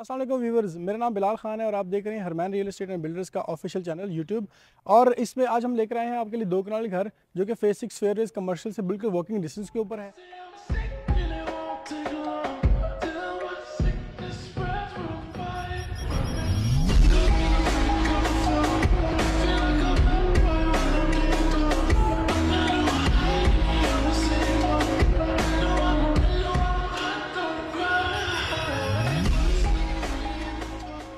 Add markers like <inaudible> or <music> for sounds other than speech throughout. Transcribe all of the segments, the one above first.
Aslam viewers मेरा नाम बिलाल खान है और आप देख रहे हैं Harman real estate and builders का ऑफिशियल चैनल यूट्यूब और इसमें आज हम लेकर आए हैं आपके लिए दो कनाल घर जो कि फेस सिक्स फेयर कमर्शियल से बिल्कुल वॉकिंग डिस्टेंस के ऊपर है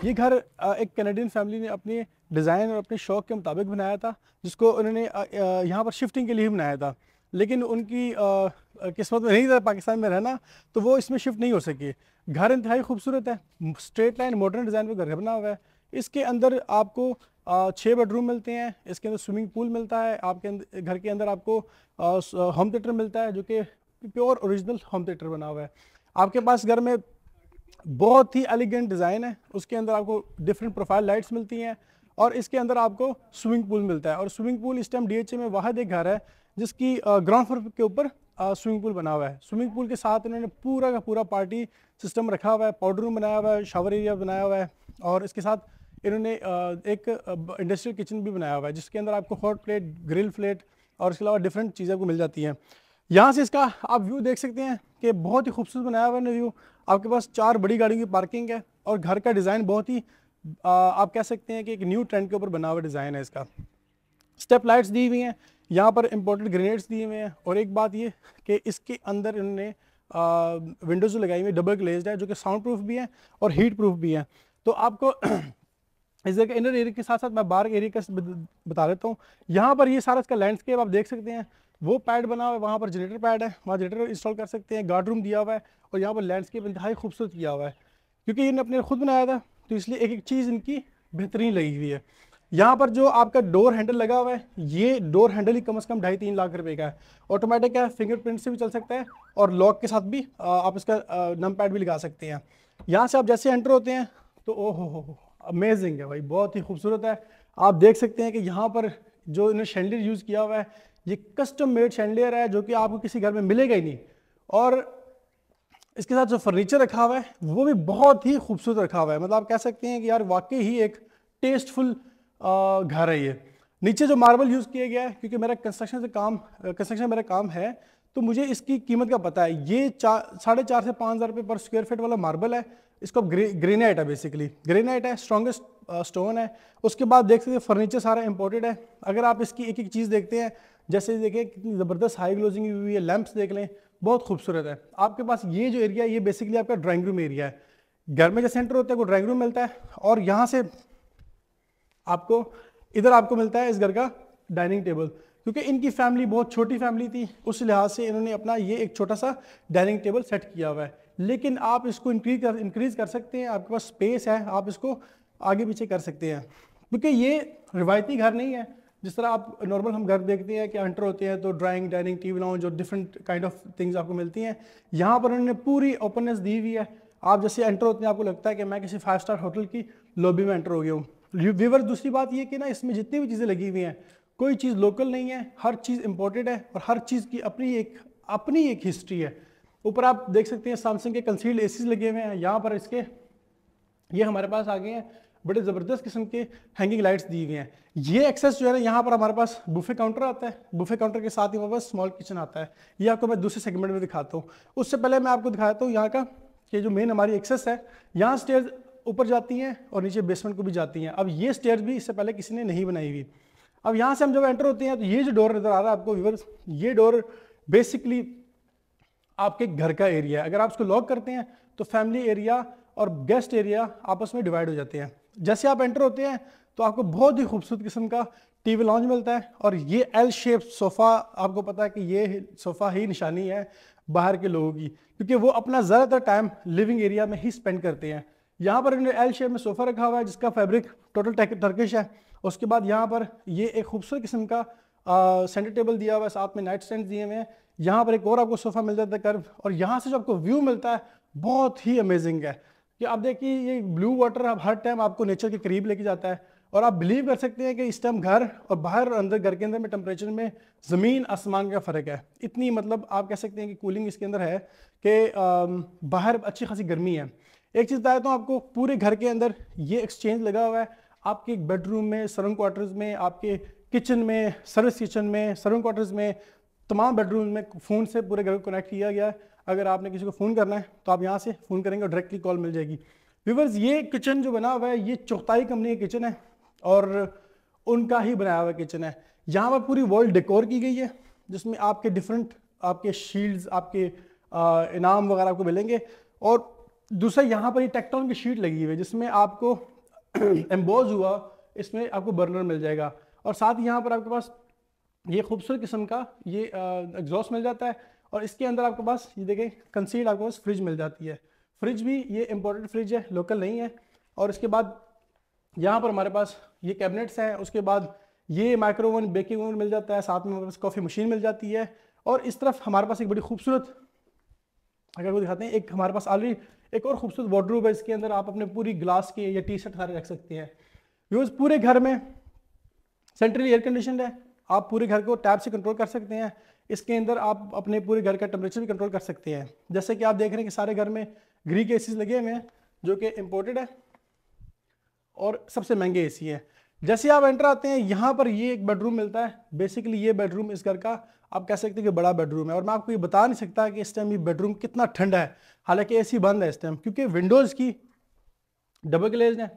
ये घर एक कैनेडियन फैमिली ने अपने डिज़ाइन और अपने शौक़ के मुताबिक बनाया था जिसको उन्होंने यहाँ पर शिफ्टिंग के लिए ही बनाया था लेकिन उनकी किस्मत में नहीं था पाकिस्तान में रहना तो वो इसमें शिफ्ट नहीं हो सके घर इंतहाई खूबसूरत है स्ट्रेट लाइन मॉडर्न डिज़ाइन पर घर बना हुआ है इसके अंदर आपको छः बेडरूम मिलते हैं इसके अंदर स्विमिंग पूल मिलता है आपके घर के अंदर आपको होम थिएटर मिलता है जो कि प्योर ओरिजिनल होम थिएटर बना हुआ है आपके पास घर में बहुत ही एलिगेंट डिज़ाइन है उसके अंदर आपको डिफरेंट प्रोफाइल लाइट्स मिलती हैं और इसके अंदर आपको स्विमिंग पूल मिलता है और स्विमिंग पूल इस टाइम डी में वाहद एक घर है जिसकी ग्राउंड फ्लोर के ऊपर स्विमिंग पूल बना हुआ है स्विमिंग पूल के साथ इन्होंने पूरा का पूरा पार्टी सिस्टम रखा हुआ है पाउडर रूम बनाया हुआ है शावर एरिया बनाया हुआ है और इसके साथ इन्होंने एक इंडस्ट्रियल किचन भी बनाया हुआ है जिसके अंदर आपको हॉट प्लेट ग्रिल प्लेट और इसके अलावा डिफरेंट चीज़ें आपको मिल जाती हैं यहाँ से इसका आप व्यू देख सकते हैं कि बहुत ही खूबसूरत बनाया हुआ है व्यू आपके पास चार बड़ी गाड़ियों की पार्किंग है और घर का डिज़ाइन बहुत ही आप कह सकते हैं कि एक न्यू ट्रेंड के ऊपर बना हुआ डिज़ाइन है इसका स्टेप लाइट्स दी हुई हैं यहाँ पर इम्पोर्टेड ग्रेनेड्स दिए हुए हैं और एक बात ये कि इसके अंदर इन्होंने विंडोज़ लगाई हुई डबल ग्लेज है जो कि साउंड प्रूफ भी है और हीट प्रूफ भी है तो आपको <clears throat> इस जगह इनर एरिया के साथ साथ मैं बाहर एरिया का बता देता हूँ यहाँ पर ये सारा इसका लैंडस्केप आप देख सकते हैं वो पैड बना हुआ है वहाँ पर जनरेटर पैड है वहाँ जनरेटर इंस्टॉल कर सकते हैं गार्ड रूम दिया हुआ है और यहाँ पर लैंडस्केप इंतहाई खूबसूरत किया हुआ है क्योंकि इन्हें अपने खुद बनाया था तो इसलिए एक एक चीज़ इनकी बेहतरीन लगी हुई है यहाँ पर जो आपका डोर हैंडल लगा हुआ है ये डोर हैंडल ही कम से कम ढाई तीन लाख रुपए का है ऑटोमेटिक है फिंगरप्रिंट से भी चल सकता है और लॉक के साथ भी आप इसका नम पैड भी लगा सकते हैं यहाँ से आप जैसे एंटर होते हैं तो ओ हो अमेजिंग है भाई बहुत ही खूबसूरत है आप देख सकते हैं कि यहाँ पर जो इन्होंने शेंडर यूज़ किया हुआ है ये कस्टम मेड शैंडलियर है जो कि आपको किसी घर में मिलेगा ही नहीं और इसके साथ जो फर्नीचर रखा हुआ है वो भी बहुत ही खूबसूरत रखा हुआ है मतलब आप कह सकते हैं कि यार वाकई ही एक टेस्टफुल घर है ये नीचे जो मार्बल यूज़ किया गया है क्योंकि मेरा कंस्ट्रक्शन से काम कंस्ट्रक्शन मेरा काम है तो मुझे इसकी कीमत का पता है ये चार साढ़े चार से पाँच हज़ार रुपये पर स्क्वायर फीट वाला मार्बल है इसको ग्रे ग्रेनाइट है बेसिकली ग्रेनाइट है स्ट्रॉन्गेस्ट स्टोन है उसके बाद देख सकते हैं फर्नीचर सारा इंपोर्टेड है अगर आप इसकी एक एक चीज़ देखते हैं जैसे देखें कितनी ज़बरदस्त हाई ग्लोजिंग हुई है लैंप्स देख लें बहुत खूबसूरत है आपके पास ये जो एरिया है ये बेसिकली आपका ड्राइंग रूम एरिया है घर में जो सेंटर होता है वो ड्राइंग रूम मिलता है और यहाँ से आपको इधर आपको मिलता है इस घर का डाइनिंग टेबल क्योंकि इनकी फैमिली बहुत छोटी फैमिली थी उस लिहाज से इन्होंने अपना ये एक छोटा सा डाइनिंग टेबल सेट किया हुआ है लेकिन आप इसको इंक्रीज कर इंक्रीज कर सकते हैं आपके पास स्पेस है आप इसको आगे पीछे कर सकते हैं क्योंकि ये रिवायती घर नहीं है जिस तरह आप नॉर्मल हम घर देखते हैं कि एंटर होते हैं तो ड्राइंग डाइनिंग टीवी लाउंज और डिफरेंट काइंड ऑफ थिंग्स आपको मिलती हैं यहाँ पर उन्होंने पूरी ओपननेस दी हुई है आप जैसे एंटर होते हैं आपको लगता है कि मैं किसी फाइव स्टार होटल की लॉबी में एंटर हो गया हूँ व्यूवर दूसरी बात ये कि ना इसमें जितनी भी चीज़ें लगी हुई हैं कोई चीज़ लोकल नहीं है हर चीज़ इम्पोर्टेड है और हर चीज़ की अपनी एक अपनी एक हिस्ट्री है ऊपर आप देख सकते हैं सैमसंग के कंसील्ड एसीज लगे हुए हैं यहाँ पर इसके ये हमारे पास आ गए हैं बड़े ज़बरदस्त किस्म के हैंगिंग लाइट्स दी हुई हैं ये एक्सेस जो है ना यहाँ पर हमारे पास बुफे काउंटर आता है बुफे काउंटर के साथ ही हमारे पास स्मॉल किचन आता है ये आपको मैं दूसरे सेगमेंट में दिखाता हूँ उससे पहले मैं आपको दिखाता हूँ यहाँ का कि जो मेन हमारी एक्सेस है यहाँ स्टेयर ऊपर जाती हैं और नीचे बेसमेंट को भी जाती हैं अब ये स्टेयर भी इससे पहले किसी ने नहीं बनाई हुई अब यहाँ से हम जब एंटर होते हैं तो ये जो डोर नज़र आ रहा है आपको व्यूवर्स ये डोर बेसिकली आपके घर का एरिया है अगर आप इसको लॉक करते हैं तो फैमिली एरिया और गेस्ट एरिया आपस में डिवाइड हो जाते हैं जैसे आप एंटर होते हैं तो आपको बहुत ही खूबसूरत किस्म का टीवी लॉन्च मिलता है और ये एल शेप सोफ़ा आपको पता है कि ये सोफ़ा ही निशानी है बाहर के लोगों की क्योंकि वो अपना ज़्यादातर टाइम लिविंग एरिया में ही स्पेंड करते हैं यहाँ पर इन्होंने एल शेप में सोफ़ा रखा हुआ है जिसका फैब्रिक टोटल टर्किश है उसके बाद यहाँ पर ये एक खूबसूरत किस्म का सेंटर टेबल दिया हुआ है साथ में नाइट स्टैंड दिए हुए हैं यहाँ पर एक और आपको सोफ़ा मिल जाता है कर्व और यहाँ से जो आपको व्यू मिलता है बहुत ही अमेजिंग है कि आप देखिए ये ब्लू वाटर अब हर टाइम आपको नेचर के करीब लेके जाता है और आप बिलीव कर सकते हैं कि इस टाइम घर और बाहर और अंदर घर के अंदर में टेम्परेचर में ज़मीन आसमान का फ़र्क है इतनी मतलब आप कह सकते हैं कि कूलिंग इसके अंदर है कि बाहर अच्छी खासी गर्मी है एक चीज़ बताया तो आपको पूरे घर के अंदर ये एक्सचेंज लगा हुआ है आपके बेडरूम में सर्वन क्वार्टर्स में आपके किचन में सर्विस किचन में सर्वन क्वार्टर्स में तमाम बेडरूम में फ़ोन से पूरे घर को कनेक्ट किया गया है अगर आपने किसी को फ़ोन करना है तो आप यहाँ से फ़ोन करेंगे और डायरेक्टली कॉल मिल जाएगी व्यूवर्स ये किचन जो बना हुआ है ये चौथाई कंपनी का किचन है और उनका ही बनाया हुआ किचन है यहाँ पर पूरी वॉल डेकोर की गई है जिसमें आपके डिफरेंट आपके शील्ड्स आपके आ, इनाम वगैरह आपको मिलेंगे और दूसरा यहाँ पर ये टेक्टॉन की शीट लगी हुई है जिसमें आपको एम्बोज <clears throat> हुआ इसमें आपको बर्नर मिल जाएगा और साथ ही यहाँ पर आपके पास ये खूबसूरत किस्म का ये एग्जॉस्ट मिल जाता है और इसके अंदर आपके पास ये देखें कंसील आपके पास फ्रिज मिल जाती है फ्रिज भी ये इम्पोर्टेड फ्रिज है लोकल नहीं है और इसके बाद यहाँ पर हमारे पास ये कैबिनेट्स हैं उसके बाद ये माइक्रोवन बेकिंग ओवन मिल जाता है साथ में हमारे पास कॉफ़ी मशीन मिल जाती है और इस तरफ हमारे पास एक बड़ी खूबसूरत अगर वो दिखाते हैं एक हमारे पास ऑलरेडी एक और खूबसूरत वार्ड्रोब है इसके अंदर आप अपने पूरी ग्लास के या टी शर्ट सारे रख सकते हैं यूज़ पूरे घर में सेंट्रली एयर कंडीशन है आप पूरे घर को टैब से कंट्रोल कर सकते हैं इसके अंदर आप अपने पूरे घर का टेम्परेचर भी कंट्रोल कर सकते हैं जैसे कि आप देख रहे हैं कि सारे घर में ग्रीक के एसीज लगे हुए हैं जो कि इम्पोर्टेड है और सबसे महंगे सी है जैसे आप एंटर आते हैं यहाँ पर ये एक बेडरूम मिलता है बेसिकली ये बेडरूम इस घर का आप कह सकते हैं कि बड़ा बेडरूम है और मैं आपको ये बता नहीं सकता कि इस टाइम ये बेडरूम कितना ठंडा है हालांकि एसी बंद है इस टाइम क्योंकि विंडोज़ की डबल ग्लेज है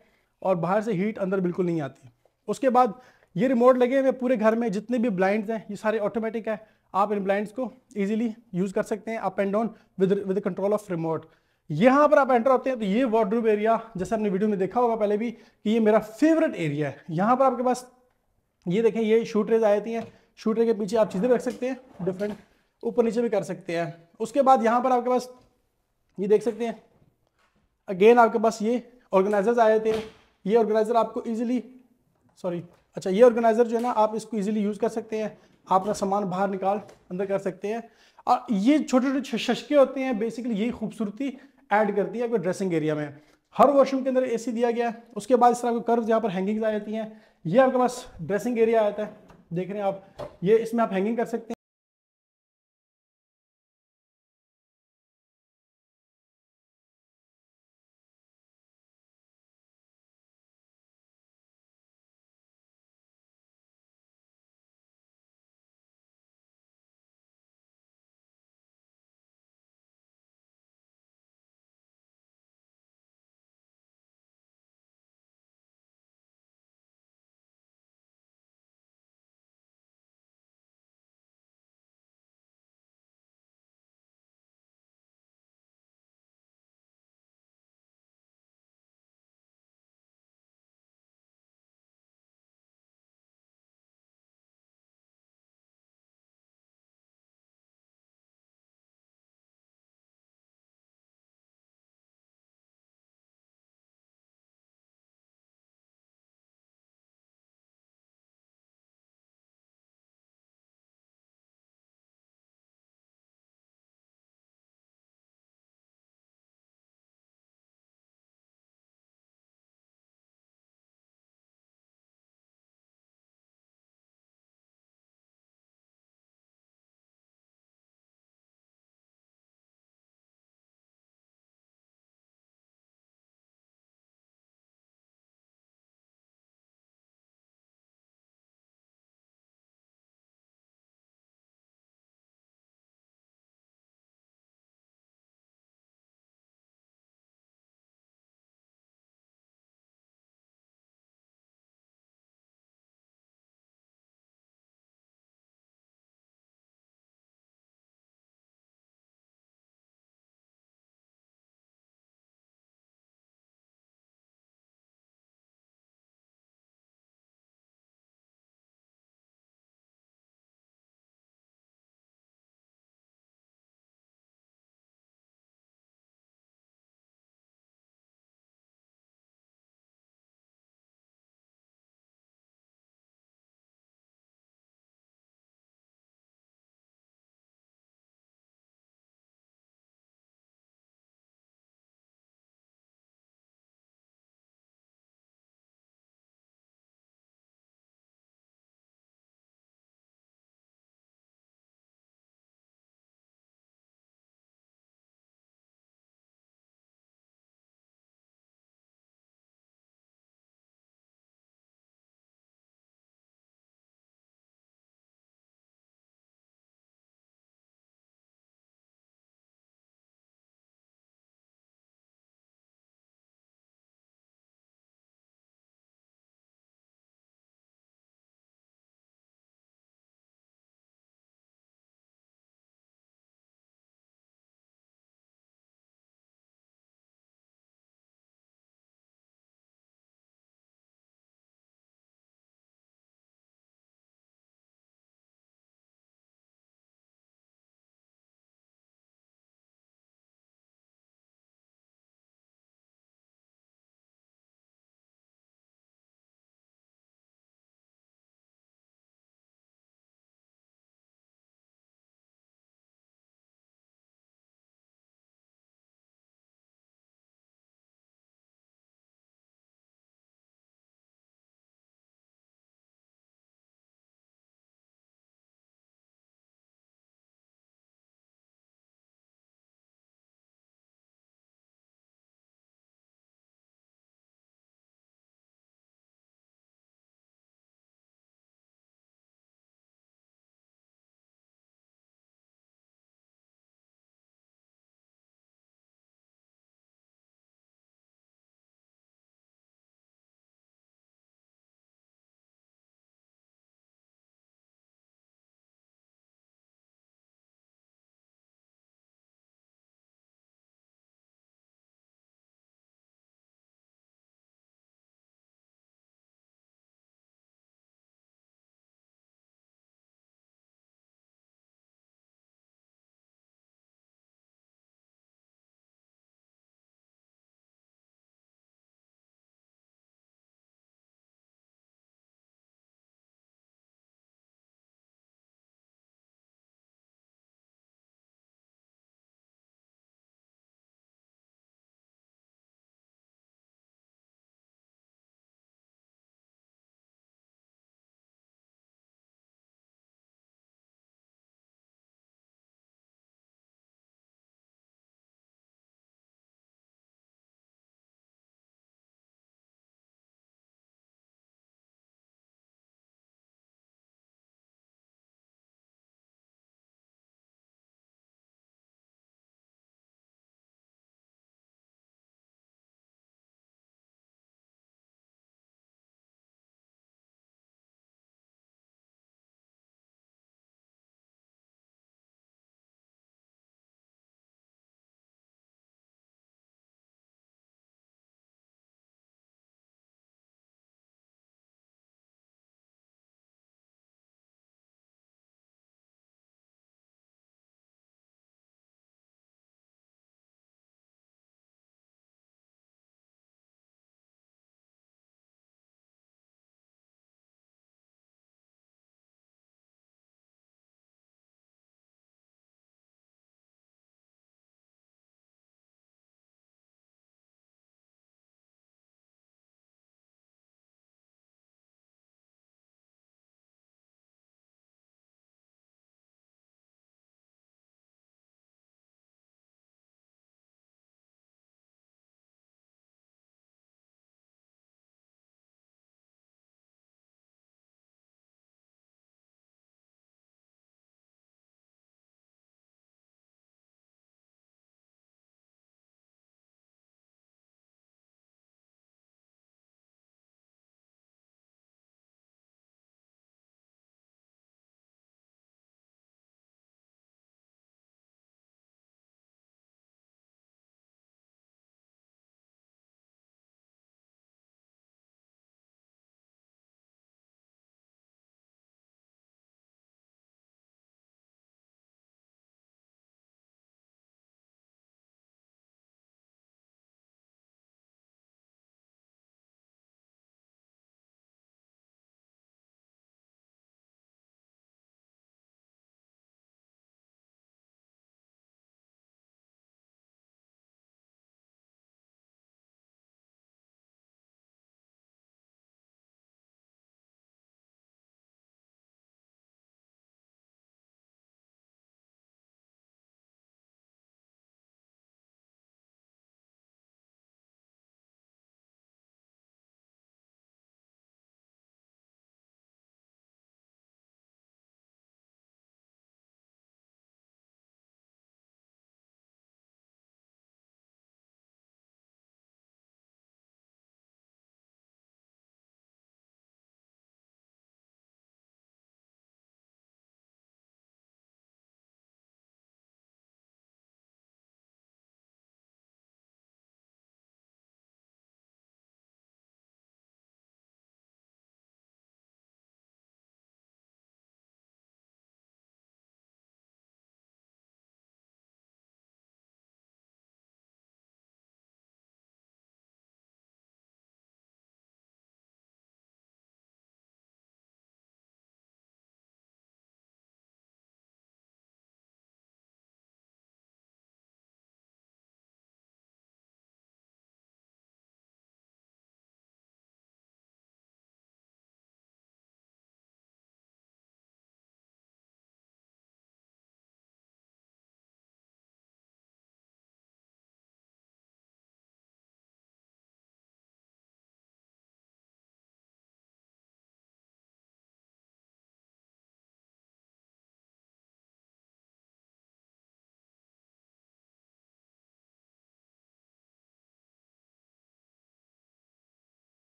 और बाहर से हीट अंदर बिल्कुल नहीं आती उसके बाद ये रिमोट लगे हुए पूरे घर में जितने भी ब्लाइंड हैं ये सारे ऑटोमेटिक है आप इन ब्लाइंड्स को इजीली यूज कर सकते हैं up and down with with control of remote यहां पर आप एंटर होते हैं तो ये वार्ड्रोब एरिया जैसे आपने वीडियो में देखा होगा पहले भी कि ये मेरा फेवरेट एरिया है यहां पर आपके पास ये देखें ये शूटरेज आ जाती हैं शूटर के पीछे आप चीज़ें रख सकते हैं डिफरेंट ऊपर नीचे भी कर सकते हैं उसके बाद यहाँ पर आपके पास ये देख सकते हैं अगेन आपके पास ये ऑर्गेनाइजर्स आए थे ये ऑर्गेनाइज़र आपको ईजिली सॉरी अच्छा ये ऑर्गेनाइज़र जो है ना आप इसको ईजिली यूज़ कर सकते हैं आप अपना सामान बाहर निकाल अंदर कर सकते हैं और ये छोटे छोटे शशके होते हैं बेसिकली यही खूबसूरती ऐड करती है आपके ड्रेसिंग एरिया में हर वॉशरूम के अंदर एसी दिया गया है उसके बाद इस तरह के कर्व यहाँ पर हैंगिंग्स आ जाती हैं ये आपके पास ड्रेसिंग एरिया आता है देख रहे हैं आप ये इसमें आप हैंगिंग कर सकते हैं